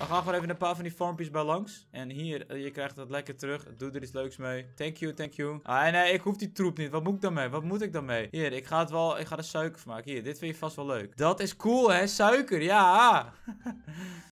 We gaan gewoon even een paar van die farmpjes bij langs. En hier, eh, je krijgt dat lekker terug. Doe er iets leuks mee. Thank you, thank you. Ah, nee, eh, ik hoef die troep niet. Wat moet ik dan mee? Wat moet ik dan mee? Hier, ik ga het wel, ik ga er suiker van maken. Hier, dit vind je vast wel leuk. Dat is cool, hè? Suiker, ja.